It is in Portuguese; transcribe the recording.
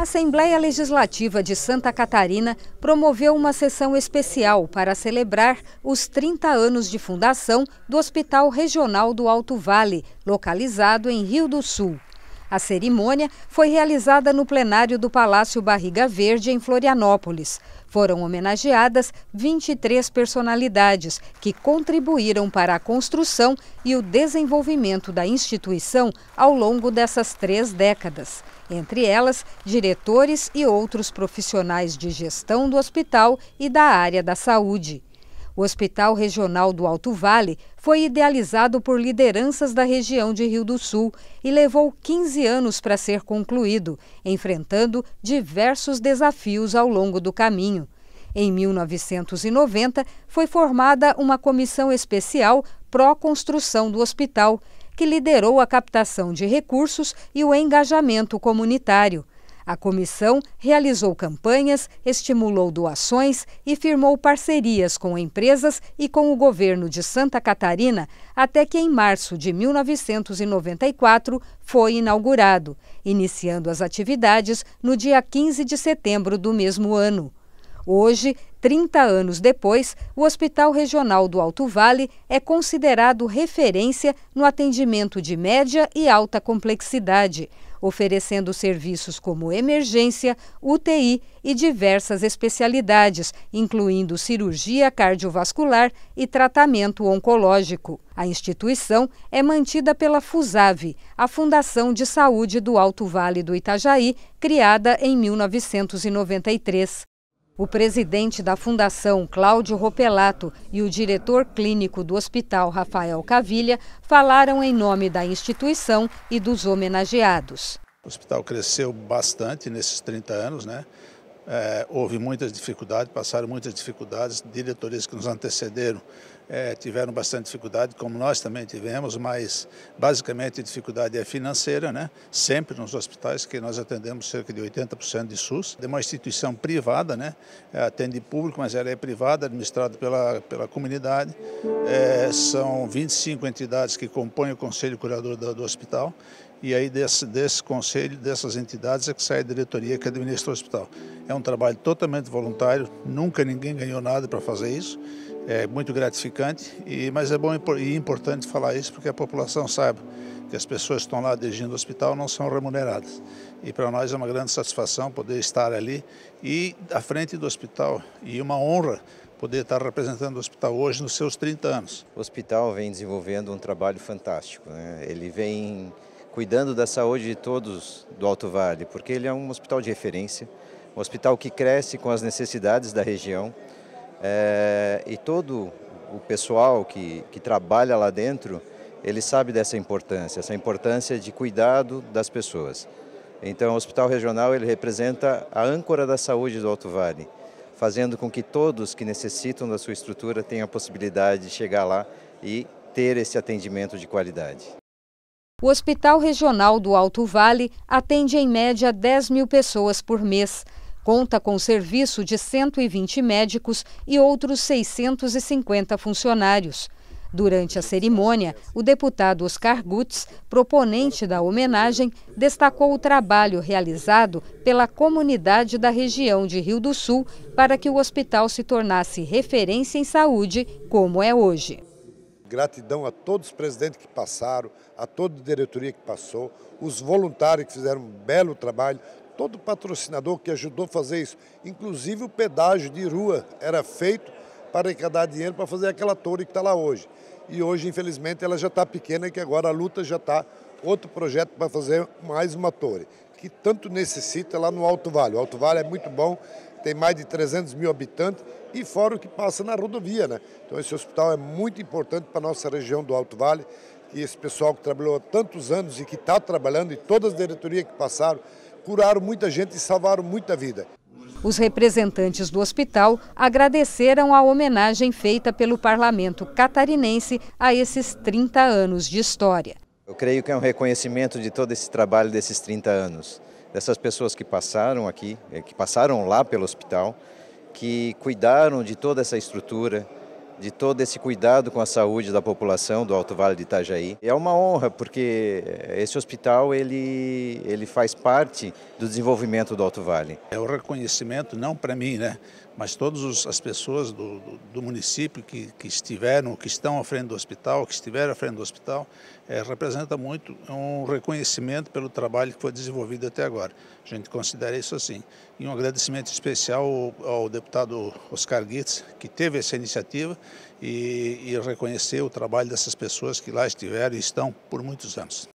A Assembleia Legislativa de Santa Catarina promoveu uma sessão especial para celebrar os 30 anos de fundação do Hospital Regional do Alto Vale, localizado em Rio do Sul. A cerimônia foi realizada no plenário do Palácio Barriga Verde, em Florianópolis. Foram homenageadas 23 personalidades que contribuíram para a construção e o desenvolvimento da instituição ao longo dessas três décadas. Entre elas, diretores e outros profissionais de gestão do hospital e da área da saúde. O Hospital Regional do Alto Vale foi idealizado por lideranças da região de Rio do Sul e levou 15 anos para ser concluído, enfrentando diversos desafios ao longo do caminho. Em 1990, foi formada uma comissão especial pró-construção do hospital, que liderou a captação de recursos e o engajamento comunitário. A comissão realizou campanhas, estimulou doações e firmou parcerias com empresas e com o governo de Santa Catarina até que, em março de 1994, foi inaugurado, iniciando as atividades no dia 15 de setembro do mesmo ano. Hoje, 30 anos depois, o Hospital Regional do Alto Vale é considerado referência no atendimento de média e alta complexidade oferecendo serviços como emergência, UTI e diversas especialidades, incluindo cirurgia cardiovascular e tratamento oncológico. A instituição é mantida pela FUSAV, a Fundação de Saúde do Alto Vale do Itajaí, criada em 1993. O presidente da Fundação, Cláudio Ropelato, e o diretor clínico do hospital, Rafael Cavilha, falaram em nome da instituição e dos homenageados. O hospital cresceu bastante nesses 30 anos, né? É, houve muitas dificuldades, passaram muitas dificuldades, diretores que nos antecederam é, tiveram bastante dificuldade, como nós também tivemos, mas basicamente a dificuldade é financeira, né? sempre nos hospitais, que nós atendemos cerca de 80% de SUS. É uma instituição privada, né? É, atende público, mas ela é privada, administrada pela, pela comunidade. É, são 25 entidades que compõem o Conselho Curador do, do Hospital e aí desse, desse conselho, dessas entidades é que sai a diretoria que administra o hospital. É um trabalho totalmente voluntário, nunca ninguém ganhou nada para fazer isso, é muito gratificante, e, mas é bom e importante falar isso porque a população sabe que as pessoas que estão lá dirigindo o hospital não são remuneradas. E para nós é uma grande satisfação poder estar ali e à frente do hospital, e uma honra poder estar representando o hospital hoje nos seus 30 anos. O hospital vem desenvolvendo um trabalho fantástico, né? ele vem cuidando da saúde de todos do Alto Vale, porque ele é um hospital de referência, um hospital que cresce com as necessidades da região é, e todo o pessoal que, que trabalha lá dentro, ele sabe dessa importância, essa importância de cuidado das pessoas. Então, o Hospital Regional ele representa a âncora da saúde do Alto Vale, fazendo com que todos que necessitam da sua estrutura tenham a possibilidade de chegar lá e ter esse atendimento de qualidade. O Hospital Regional do Alto Vale atende em média 10 mil pessoas por mês. Conta com serviço de 120 médicos e outros 650 funcionários. Durante a cerimônia, o deputado Oscar Gutz, proponente da homenagem, destacou o trabalho realizado pela comunidade da região de Rio do Sul para que o hospital se tornasse referência em saúde, como é hoje. Gratidão a todos os presidentes que passaram, a toda a diretoria que passou, os voluntários que fizeram um belo trabalho, todo patrocinador que ajudou a fazer isso. Inclusive o pedágio de rua era feito para arrecadar dinheiro para fazer aquela torre que está lá hoje. E hoje, infelizmente, ela já está pequena e que agora a luta já está outro projeto para fazer mais uma torre, que tanto necessita lá no Alto Vale. O Alto Vale é muito bom, tem mais de 300 mil habitantes e fora o que passa na rodovia. Né? Então esse hospital é muito importante para a nossa região do Alto Vale, e esse pessoal que trabalhou há tantos anos e que está trabalhando, e todas as diretorias que passaram, curaram muita gente e salvaram muita vida. Os representantes do hospital agradeceram a homenagem feita pelo parlamento catarinense a esses 30 anos de história. Eu creio que é um reconhecimento de todo esse trabalho desses 30 anos dessas pessoas que passaram aqui, eh, que passaram lá pelo hospital, que cuidaram de toda essa estrutura, de todo esse cuidado com a saúde da população do Alto Vale de Itajaí. É uma honra porque eh, esse hospital ele ele faz parte do desenvolvimento do Alto Vale. É o reconhecimento não para mim, né, mas todas as pessoas do, do, do município que, que, estiveram, que estão à frente do hospital, que estiveram à frente do hospital, é, representa muito um reconhecimento pelo trabalho que foi desenvolvido até agora. A gente considera isso assim. E um agradecimento especial ao, ao deputado Oscar Guitz, que teve essa iniciativa e, e reconheceu o trabalho dessas pessoas que lá estiveram e estão por muitos anos.